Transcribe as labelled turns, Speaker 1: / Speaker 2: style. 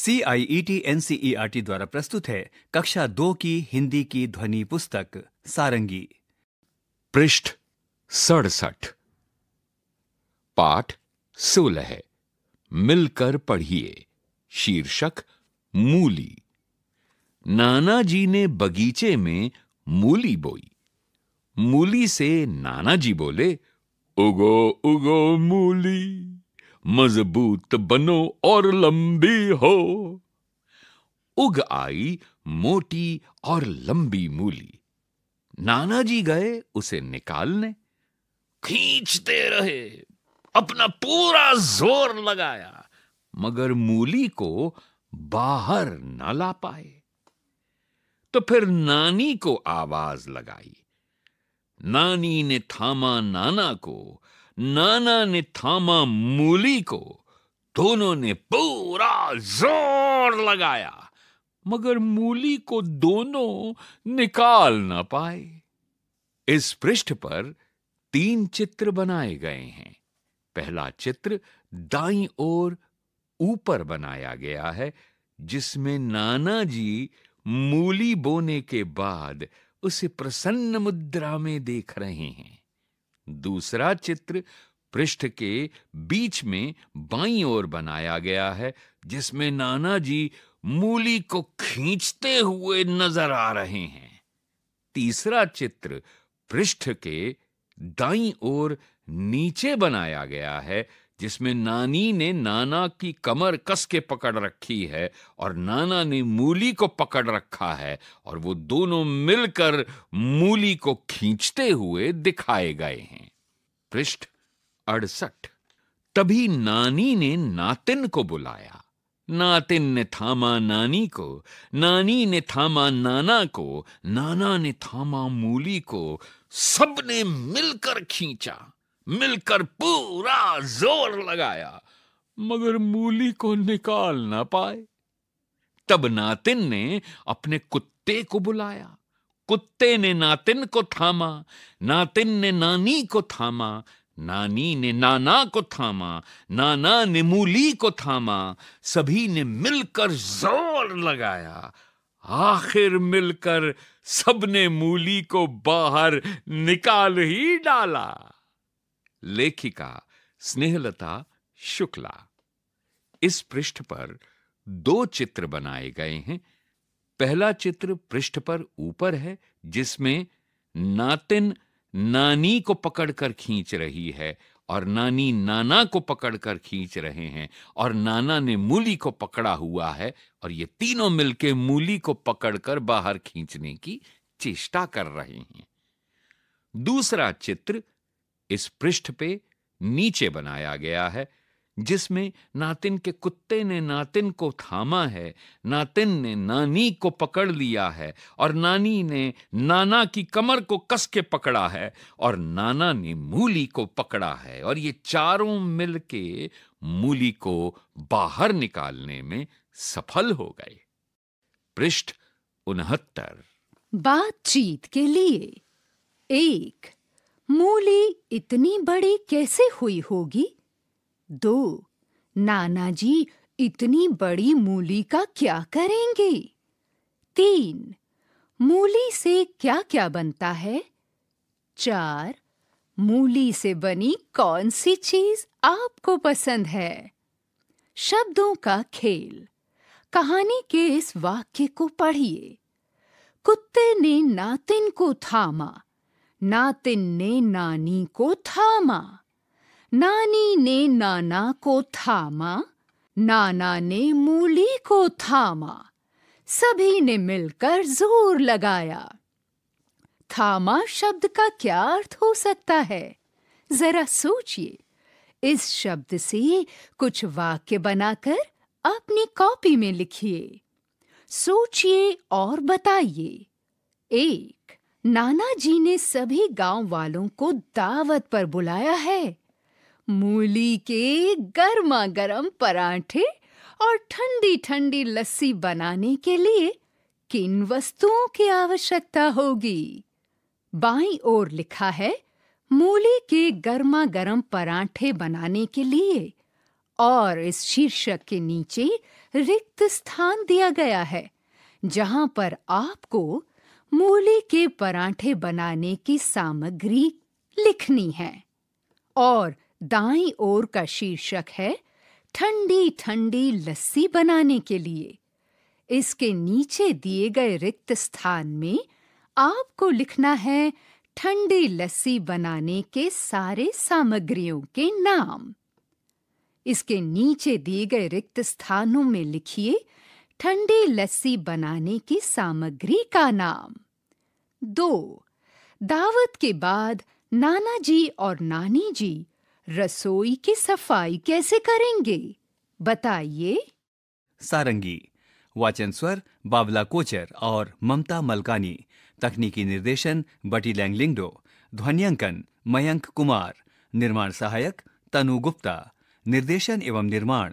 Speaker 1: C I E T N C E R T द्वारा प्रस्तुत है कक्षा दो की हिंदी की ध्वनि पुस्तक सारंगी पृष्ठ सड़सठ पाठ सोलह मिलकर पढ़िए शीर्षक मूली नाना जी ने बगीचे में मूली बोई मूली से नाना जी बोले उगो उगो मूली मजबूत बनो और लंबी हो उग आई मोटी और लंबी मूली नाना जी गए उसे निकालने खींचते रहे अपना पूरा जोर लगाया मगर मूली को बाहर न ला पाए तो फिर नानी को आवाज लगाई नानी ने थामा नाना को नाना ने थामा मूली को दोनों ने पूरा जोर लगाया मगर मूली को दोनों निकाल ना पाए इस पृष्ठ पर तीन चित्र बनाए गए हैं पहला चित्र दाई ओर ऊपर बनाया गया है जिसमें नाना जी मूली बोने के बाद उसे प्रसन्न मुद्रा में देख रहे हैं दूसरा चित्र पृष्ठ के बीच में बाईं ओर बनाया गया है जिसमें नाना जी मूली को खींचते हुए नजर आ रहे हैं तीसरा चित्र पृष्ठ के दाईं ओर नीचे बनाया गया है जिसमें नानी ने नाना की कमर कस के पकड़ रखी है और नाना ने मूली को पकड़ रखा है और वो दोनों मिलकर मूली को खींचते हुए दिखाए गए हैं पृष्ठ अड़सठ तभी नानी ने नातिन को बुलाया नातिन ने थामा नानी को नानी ने थामा नाना को नाना ने थामा मूली को सबने मिलकर खींचा मिलकर पूरा जोर लगाया मगर मूली को निकाल ना पाए तब नातिन ने अपने कुत्ते को बुलाया कुत्ते ने नातिन को थामा नातिन ने नानी को थामा नानी ने नाना को थामा नाना ने मूली को थामा सभी ने मिलकर जोर लगाया आखिर मिलकर सबने मूली को बाहर निकाल ही डाला लेखिका स्नेहलता शुक्ला इस पृष्ठ पर दो चित्र बनाए गए हैं पहला चित्र पृष्ठ पर ऊपर है जिसमें नातिन नानी को पकड़कर खींच रही है और नानी नाना को पकड़कर खींच रहे हैं और नाना ने मूली को पकड़ा हुआ है और ये तीनों मिलके मूली को पकड़कर बाहर खींचने की चेष्टा कर रहे हैं दूसरा चित्र इस पृष्ठ पे नीचे बनाया गया है जिसमें नातिन के कुत्ते ने नातिन को थामा है नातिन ने नानी को पकड़ लिया है और नानी ने नाना की कमर को कस के पकड़ा है और नाना ने मूली को पकड़ा है और ये चारों मिलके मूली को बाहर निकालने में सफल हो गए पृष्ठ उनहत्तर
Speaker 2: बातचीत के लिए एक मूली इतनी बड़ी कैसे हुई होगी दो नाना जी इतनी बड़ी मूली का क्या करेंगे तीन मूली से क्या क्या बनता है चार मूली से बनी कौन सी चीज आपको पसंद है शब्दों का खेल कहानी के इस वाक्य को पढ़िए कुत्ते ने नातिन को थामा नातिन ने नानी को थामा नानी ने नाना को थामा नाना ने मूली को थामा सभी ने मिलकर जोर लगाया थामा शब्द का क्या अर्थ हो सकता है जरा सोचिए इस शब्द से कुछ वाक्य बनाकर अपनी कॉपी में लिखिए सोचिए और बताइए एक नाना जी ने सभी गांव वालों को दावत पर बुलाया है मूली के गर्मा गर्म पराठे और ठंडी ठंडी लस्सी बनाने के लिए किन वस्तुओं की आवश्यकता होगी बाई ओर लिखा है मूली के गर्मा गर्म पराठे बनाने के लिए और इस शीर्षक के नीचे रिक्त स्थान दिया गया है जहां पर आपको मूली के पराठे बनाने की सामग्री लिखनी है और दाई ओर का शीर्षक है ठंडी ठंडी लस्सी बनाने के लिए इसके नीचे दिए गए रिक्त स्थान में आपको लिखना है ठंडी लस्सी बनाने के सारे सामग्रियों के नाम इसके नीचे दिए गए रिक्त स्थानों में लिखिए ठंडी लस्सी बनाने की सामग्री का नाम दो दावत के बाद नाना जी और नानी जी रसोई की सफाई कैसे करेंगे बताइए
Speaker 1: सारंगी वाचन स्वर बावला कोचर और ममता मलकानी तकनीकी निर्देशन बटी लैंगलिंगडो ध्वनियांकन मयंक कुमार निर्माण सहायक तनु गुप्ता निर्देशन एवं निर्माण